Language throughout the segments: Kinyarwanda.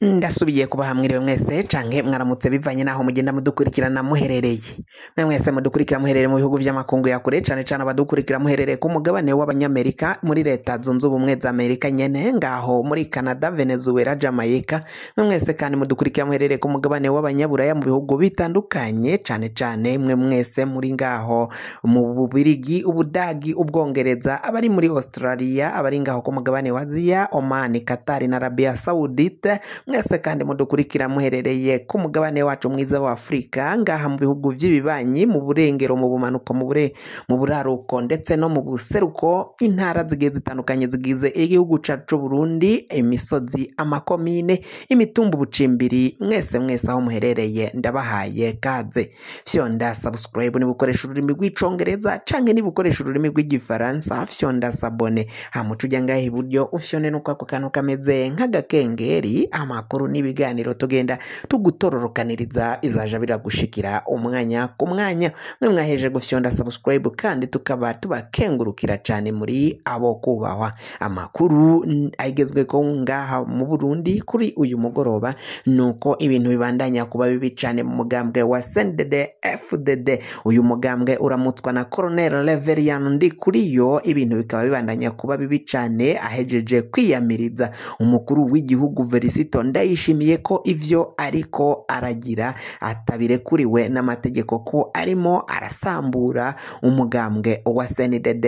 ndasubiye kubaha mwiriwe mwese canke mwaramutse bivanye naho mugenda mudukurikirana muherereye mwe mwese mudukurikira muherereye mu bihugu vy'amakungu ya kure cane cane abadukurikira muherereye ku mugabane w'abanyamerika muri leta zunze ubumwe za amerika nyene ngaho muri canada venezuela jamaica mwe mwese kandi mudukurikira muherereye ku mugabane w'abanyaburaya mu bihugu bitandukanye cane cane mwe mwese muri ngaho mu bubirigi ubudagi ubwongereza abari muri australia abari ngaho ku mugabane wa Ziya, Omani, qatar na arabia saudite mwese kandi mudukurikira muherereye ku mugabane wacu mwiza wa afurika ngaha mu bihugu by'ibibanyi mu burengero mu bumanuko mu buraruko ndetse no mu buseruko intara zigiye zitandukanye zigize igihugu cyacu burundi imisozi amakomine imitumba ubucimbiri mwese mwese aho muherereye ndabahaye kaze fyonda sabusikarayibu niba ukoresha ururimi rw'icongereza cyangwa niba ukoresha ururimi rw'igifaransa fyonda sabone hamuca ujya ngaho iburyo ufyone n'uko ako kantu kameze nk'agakengeri ama amakuru n'ibiganiro tugenda tugutororokaniriza izaja biragushikira umwanya ku mwanya mwe mwaheje gufyonda kandi tukaba tubakengurukira cyane muri abo kubahwa amakuru agezwe ko ngaha mu Burundi kuri uyu mugoroba nuko ibintu bibandanya kuba bibi cyane mu mugambwe wa CNDD FDD uyu mugambwe uramutswa na ndi kuri yo ibintu bikaba bibandanya kuba bibi cyane ahejeje kwiyamiriza umukuru w'igihugu Felicito ndayishimiye ko ibyo ariko aragira atabirekuriwe n'amategeko ko arimo arasambura umugambwe wa sndd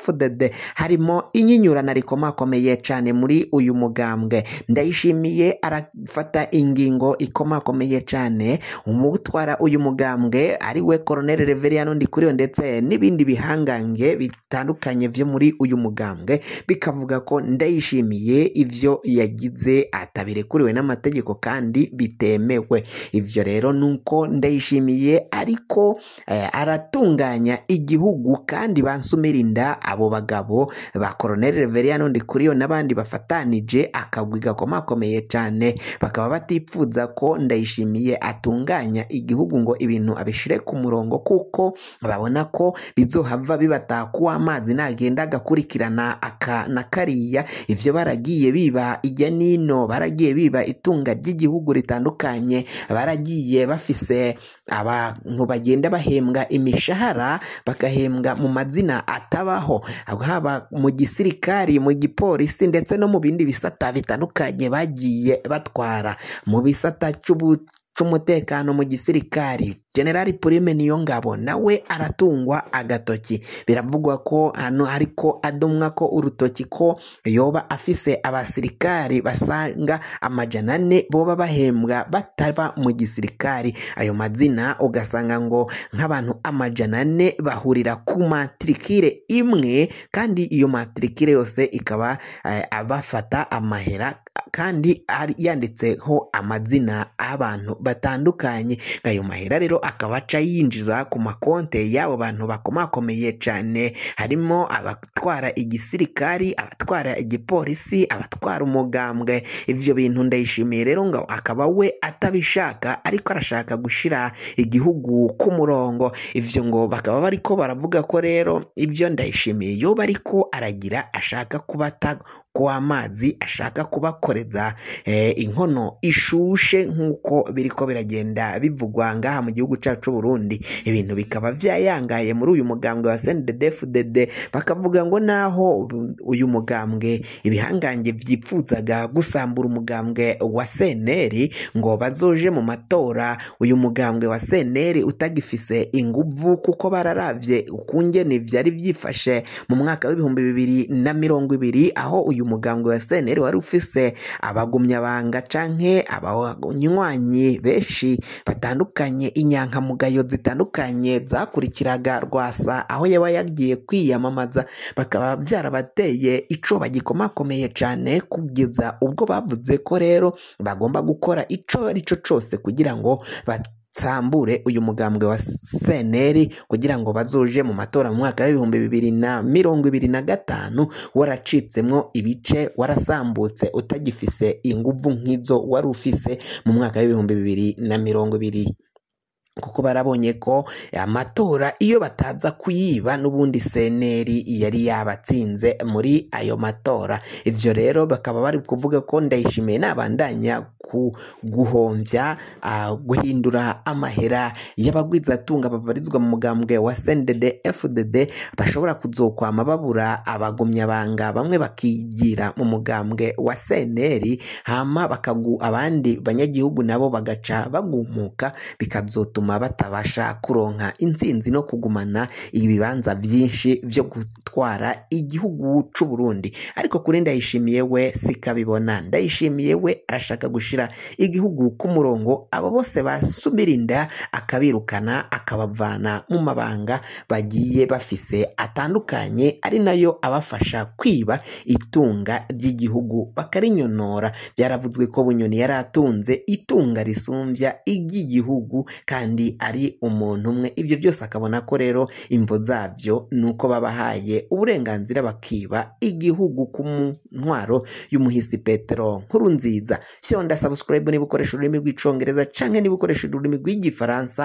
fdd harimo inyinyurana rikomakomeye cyane muri uyu mugambwe ndayishimiye arafata ingingo ikomakomeye cyane umutwara uyu mugambwe ari we koroneri reveriyano ndikuriyo ndetse n'ibindi bihangange bitandukanye byo muri uyu mugambwe bikavuga ko ndayishimiye ibyo yagize atabirekuriwe yakuriwe n'amategeko kandi bitemewe ibyo rero nuko uko ndayishimiye ariko eh, aratunganya igihugu kandi bansumirinda abo bagabo ba koroneri reveriya yo n'abandi bafatanije akagwi gakomakomeye cyane bakaba batipfuza ko ndayishimiye atunganya igihugu ngo ibintu abishyire ku murongo kuko babona ko bizohava bibataha kuko amazi nagenda agakurikirana aka na kariya ibyo baragiye biba ijya n'ino baragiye biba kwiba itunga ry'igihugu ritandukanye baragiye bafise abantu bagenda bahembwa imishahara bagahembwa mu mazina atabaho haba mu gisirikari mu gipolisi ndetse no mu bindi bisata bitandukanye bagiye batwara mu bisata cy'ubu cy'umutekano mu gisirikari generali purime niyo ngabo nawe aratungwa agatoki biravugwa ko hano ariko adumwa ko urutoki ko yoba afise abasirikari basanga amajana ane boba bahembwa bataba mu gisirikari ayo mazina ugasanga ngo nk'abantu amajana ane bahurira ku matirikire imwe kandi iyo matirikire yose ikaba eh, abafata amahera kandi yanditseho amazina abantu batandukanye ayo mahera rero akaba aca yinjiza ku makonte y'abo bantu bakomakomeye cyane harimo abatwara igisirikari abatwara igipolisi abatwara umugambwe ibyo bintu ndayishimiye rero ngo akaba we atabishaka ariko arashaka gushyira igihugu ku murongo ibyo ngo bakaba bari ko baravuga ko rero ibyo ndayishimiye yoba ariko aragira ashaka kubata w'amazi ashaka kubakoreza eh, inkono ishushe nk'uko biri ko biragenda bivugwa ngaha mu gihugu cyacu Burundi ibintu bikaba byayangaye muri uyu mugambwe wa SNDD-FDD bakavuga ngo naho uyu mugambwe ibihangange byipfuzaga gusambura umugambwe wa seneri ngo bazoje mu matora uyu mugambwe wa seneri utagifise inguvu kuko bararabye bararavye ni byari byifashe mu mwaka w'ibihumbi bibiri na mirongo ibiri aho uyu umugambwe wa seneri wari ufise abagumyabanga canke abanywanyi benshi batandukanye inyankamugayo zitandukanye zakurikiraga rwasa aho yaba yagiye kwiyamamaza bakaba byarabateye ico bagikomakomeye cane kugeza ubwo bavuze ko rero bagomba gukora ico ari cyo cose kugira ngo nsambure uyu mugambwe wa seneri kugira ngo bazuje mu matora mu mwaka w'ibihumbi bibiri na mirongo ibiri na gatanu waracitsemo ibice warasambutse utagifise inguvu nk'izo wari ufise mu mwaka w'ibihumbi bibiri na mirongo ibiri kuko barabonye ko amatora iyo bataza kuyiba n'ubundi seneri yari yabatsinze muri ayo matora ibyo rero bakaba bari kuvuga ko ndayishimiye nabandanya guhombya ah, guhindura amahera y'abagwizatunga babarizwa mu mugambwe wa sndd fdd bashobora kuzokwama babura abagumyabanga bamwe bakigira mu mugambwe wa snr hama bakagu abandi banyagihugu nabo bagaca bagumuka bikazotuma batabasha kuronka intsinzi no kugumana ibibanza byinshi byo gutwara igihugu cy'u Burundi ariko kuri ndayishimiye we sikabibona ndayishimiye we arashaka gushira gushyira igihugu ku murongo abo bose basubirinda akabirukana akabavana mu mabanga bagiye bafise atandukanye ari nayo abafasha kwiba itunga ry'igihugu bakarinyonora byaravuzwe ko bunyoni yari atunze itunga risumbya iry'igihugu kandi ari umuntu umwe ibyo byose akabona ko rero imvo zabyo ni uko babahaye uburenganzira bakiba igihugu ku ntwaro y'umuhisi petero nkuru nziza sabusikarayibu niba ukoresha ururimi rw'icyongereza cyangwa niba ukoresha ururimi rw'igifaransa